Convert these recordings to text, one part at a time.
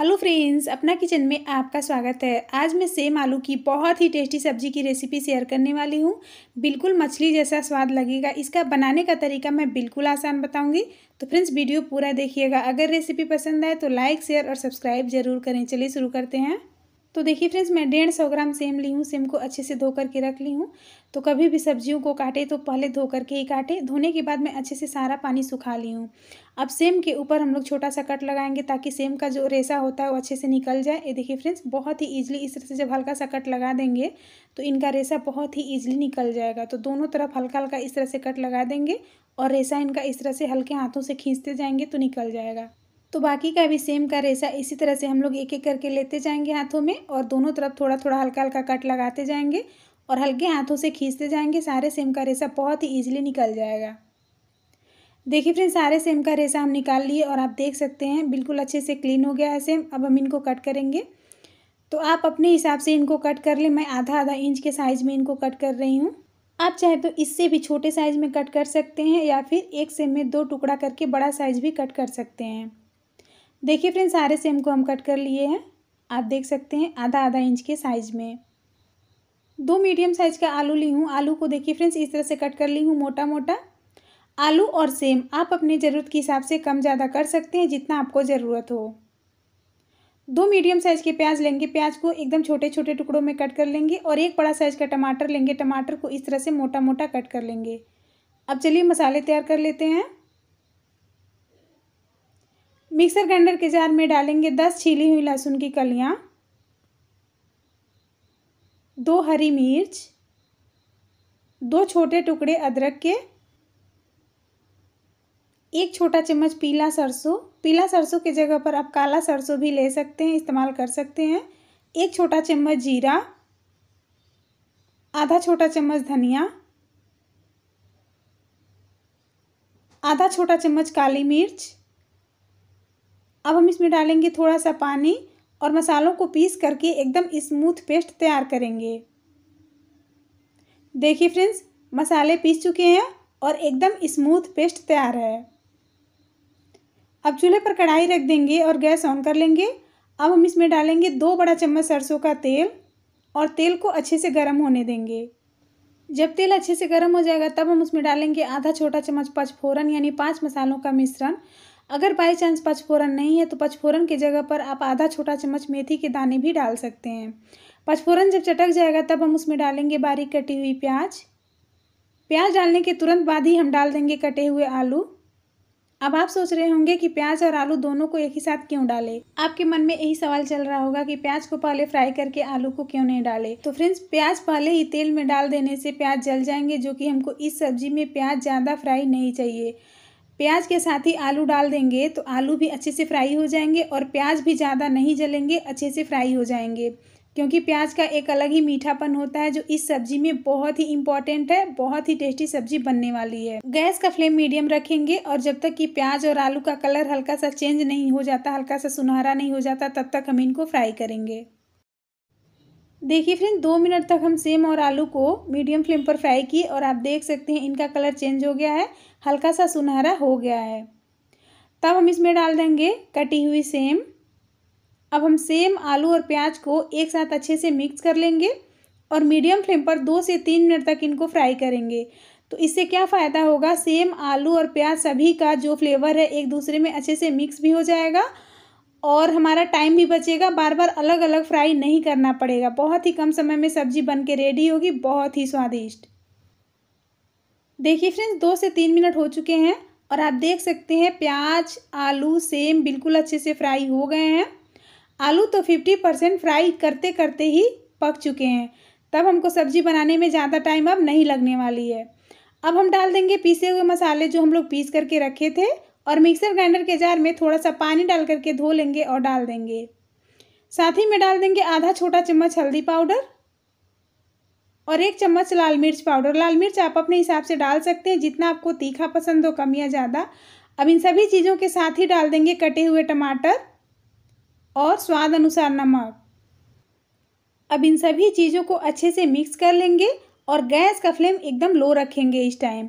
hello friends अपना kitchen में आपका स्वागत है आज मैं सेम आलू की बहुत ही टेस्टी सब्जी की रेसिपी शेयर करने वाली हूँ बिल्कुल मछली जैसा स्वाद लगेगा इसका बनाने का तरीका मैं बिल्कुल आसान बताऊँगी तो फ्रेंड्स वीडियो पूरा देखिएगा अगर रेसिपी पसंद आए तो लाइक शेयर और सब्सक्राइब जरूर करें चलिए शुरू करते हैं तो देखिए फ्रेंड्स मैं डेढ़ सौ ग्राम सेम ली हूँ सेम को अच्छे से धो करके रख ली हूँ तो कभी भी सब्जियों को काटे तो पहले धो करके ही काटे धोने के बाद मैं अच्छे से सारा पानी सुखा ली हूँ अब सेम के ऊपर हम लोग छोटा सा कट लगाएंगे ताकि सेम का जो रेसा होता है वो अच्छे से निकल जाए ये देखिए फ्रेंड्स बहुत ही ईजिली इस तरह से जब हल्का सा कट लगा देंगे तो इनका रेसा बहुत ही ईजिली निकल जाएगा तो दोनों तरफ हल्का हल्का इस तरह से कट लगा देंगे और रेसा इनका इस तरह से हल्के हाथों से खींचते जाएंगे तो निकल जाएगा तो बाकी का भी सेम का रेसा इसी तरह से हम लोग एक एक करके लेते जाएंगे हाथों में और दोनों तरफ थोड़ा थोड़ा हल्का हल्का कट लगाते जाएंगे और हल्के हाथों से खींचते जाएंगे सारे सेम का रेसा बहुत ही ईजिली निकल जाएगा देखिए फ्रेंड सारे सेम का रेसा हम निकाल लिए और आप देख सकते हैं बिल्कुल अच्छे से क्लीन हो गया है सेम अब हम इनको कट करेंगे तो आप अपने हिसाब से इनको कट कर लें मैं आधा आधा इंच के साइज़ में इनको कट कर रही हूँ आप चाहे तो इससे भी छोटे साइज़ में कट कर सकते हैं या फिर एक सेम में दो टुकड़ा करके बड़ा साइज़ भी कट कर सकते हैं देखिए फ्रेंड सारे सेम को हम कट कर लिए हैं आप देख सकते हैं आधा आधा इंच के साइज़ में दो मीडियम साइज़ का आलू ली हूँ आलू को देखिए फ्रेंड्स इस तरह से कट कर ली हूँ मोटा मोटा आलू और सेम आप अपनी ज़रूरत के हिसाब से कम ज़्यादा कर सकते हैं जितना आपको ज़रूरत हो दो मीडियम साइज़ के प्याज लेंगे प्याज को एकदम छोटे छोटे टुकड़ों में कट कर लेंगे और एक बड़ा साइज़ का टमाटर लेंगे टमाटर को इस तरह से मोटा मोटा कट कर लेंगे अब चलिए मसाले तैयार कर लेते हैं मिक्सर ग्राइंडर के जार में डालेंगे दस छीली हुई लहसुन की कलियाँ दो हरी मिर्च दो छोटे टुकड़े अदरक के एक छोटा चम्मच पीला सरसों पीला सरसों के जगह पर आप काला सरसों भी ले सकते हैं इस्तेमाल कर सकते हैं एक छोटा चम्मच जीरा आधा छोटा चम्मच धनिया आधा छोटा चम्मच काली मिर्च अब हम इसमें डालेंगे थोड़ा सा पानी और मसालों को पीस करके एकदम स्मूथ पेस्ट तैयार करेंगे देखिए फ्रेंड्स मसाले पीस चुके हैं और एकदम स्मूथ पेस्ट तैयार है अब चूल्हे पर कढ़ाई रख देंगे और गैस ऑन कर लेंगे अब हम इसमें डालेंगे दो बड़ा चम्मच सरसों का तेल और तेल को अच्छे से गर्म होने देंगे जब तेल अच्छे से गर्म हो जाएगा तब हम उसमें डालेंगे आधा छोटा चम्मच पचफोरन यानी पाँच मसालों का मिश्रण अगर बाई चांस पचफोरन नहीं है तो पचफोरन की जगह पर आप आधा छोटा चम्मच मेथी के दाने भी डाल सकते हैं पचफोरन जब चटक जाएगा तब हम उसमें डालेंगे बारीक कटी हुई प्याज प्याज डालने के तुरंत बाद ही हम डाल देंगे कटे हुए आलू अब आप सोच रहे होंगे कि प्याज और आलू दोनों को एक ही साथ क्यों डालें आपके मन में यही सवाल चल रहा होगा कि प्याज को पहले फ्राई करके आलू को क्यों नहीं डालें तो फ्रेंड्स प्याज पहले ही तेल में डाल देने से प्याज जल जाएंगे जो कि हमको इस सब्जी में प्याज ज़्यादा फ्राई नहीं चाहिए प्याज के साथ ही आलू डाल देंगे तो आलू भी अच्छे से फ्राई हो जाएंगे और प्याज भी ज़्यादा नहीं जलेंगे अच्छे से फ्राई हो जाएंगे क्योंकि प्याज का एक अलग ही मीठापन होता है जो इस सब्जी में बहुत ही इंपॉर्टेंट है बहुत ही टेस्टी सब्जी बनने वाली है गैस का फ्लेम मीडियम रखेंगे और जब तक कि प्याज और आलू का कलर हल्का सा चेंज नहीं हो जाता हल्का सा सुनहरा नहीं हो जाता तब तक हम इनको फ्राई करेंगे देखिए फ्रेंड दो मिनट तक हम सेम और आलू को मीडियम फ्लेम पर फ्राई किए और आप देख सकते हैं इनका कलर चेंज हो गया है हल्का सा सुनहरा हो गया है तब हम इसमें डाल देंगे कटी हुई सेम अब हम सेम आलू और प्याज को एक साथ अच्छे से मिक्स कर लेंगे और मीडियम फ्लेम पर दो से तीन मिनट तक इनको फ्राई करेंगे तो इससे क्या फ़ायदा होगा सेम आलू और प्याज सभी का जो फ्लेवर है एक दूसरे में अच्छे से मिक्स भी हो जाएगा और हमारा टाइम भी बचेगा बार बार अलग अलग फ्राई नहीं करना पड़ेगा बहुत ही कम समय में सब्जी बन के रेडी होगी बहुत ही स्वादिष्ट देखिए फ्रेंड्स दो से तीन मिनट हो चुके हैं और आप देख सकते हैं प्याज आलू सेम बिल्कुल अच्छे से फ्राई हो गए हैं आलू तो फिफ्टी परसेंट फ्राई करते करते ही पक चुके हैं तब हमको सब्जी बनाने में ज़्यादा टाइम अब नहीं लगने वाली है अब हम डाल देंगे पीसे हुए मसाले जो हम लोग पीस करके रखे थे और मिक्सर ग्राइंडर के जार में थोड़ा सा पानी डाल करके धो लेंगे और डाल देंगे साथ ही में डाल देंगे आधा छोटा चम्मच हल्दी पाउडर और एक चम्मच लाल मिर्च पाउडर लाल मिर्च आप अपने हिसाब से डाल सकते हैं जितना आपको तीखा पसंद हो कम या ज़्यादा अब इन सभी चीज़ों के साथ ही डाल देंगे कटे हुए टमाटर और स्वाद अनुसार नमक अब इन सभी चीज़ों को अच्छे से मिक्स कर लेंगे और गैस का फ्लेम एकदम लो रखेंगे इस टाइम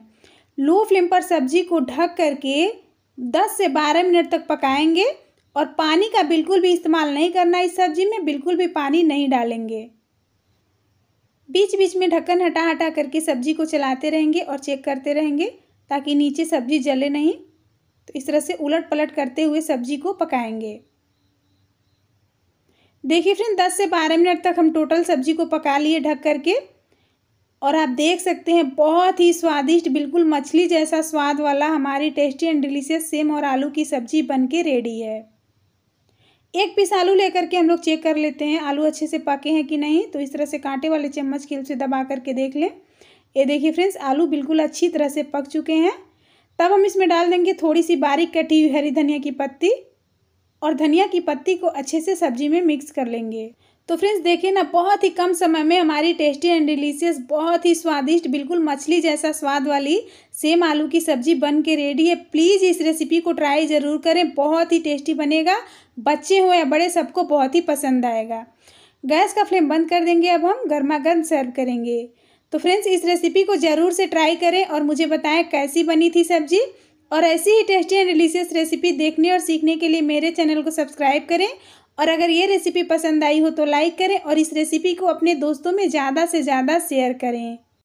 लो फ्लेम पर सब्जी को ढक करके 10 से 12 मिनट तक पकाएंगे और पानी का बिल्कुल भी इस्तेमाल नहीं करना इस सब्जी में बिल्कुल भी पानी नहीं डालेंगे बीच बीच में ढक्कन हटा हटा करके सब्जी को चलाते रहेंगे और चेक करते रहेंगे ताकि नीचे सब्जी जले नहीं तो इस तरह से उलट पलट करते हुए सब्जी को पकाएंगे देखिए फ्रेंड 10 से 12 मिनट तक हम टोटल सब्जी को पका लिए ढक करके और आप देख सकते हैं बहुत ही स्वादिष्ट बिल्कुल मछली जैसा स्वाद वाला हमारी टेस्टी एंड डिलीशियस सेम और आलू की सब्जी बन के रेडी है एक पीस आलू लेकर के हम लोग चेक कर लेते हैं आलू अच्छे से पके हैं कि नहीं तो इस तरह से कांटे वाले चम्मच के से दबा करके देख लें ये देखिए फ्रेंड्स आलू बिल्कुल अच्छी तरह से पक चुके हैं तब हम इसमें डाल देंगे थोड़ी सी बारीक कटी हुई हरी धनिया की पत्ती और धनिया की पत्ती को अच्छे से सब्जी में मिक्स कर लेंगे तो फ्रेंड्स देखिए ना बहुत ही कम समय में हमारी टेस्टी एंड डिलीशियस बहुत ही स्वादिष्ट बिल्कुल मछली जैसा स्वाद वाली सेम आलू की सब्जी बन के रेडी है प्लीज़ इस रेसिपी को ट्राई ज़रूर करें बहुत ही टेस्टी बनेगा बच्चे हो या बड़े सबको बहुत ही पसंद आएगा गैस का फ्लेम बंद कर देंगे अब हम गर्मा गर्म सर्व करेंगे तो फ्रेंड्स इस रेसिपी को ज़रूर से ट्राई करें और मुझे बताएं कैसी बनी थी सब्जी और ऐसी ही टेस्टी एंड डिलीशियस रेसिपी देखने और सीखने के लिए मेरे चैनल को सब्सक्राइब करें और अगर ये रेसिपी पसंद आई हो तो लाइक करें और इस रेसिपी को अपने दोस्तों में ज़्यादा से ज़्यादा शेयर करें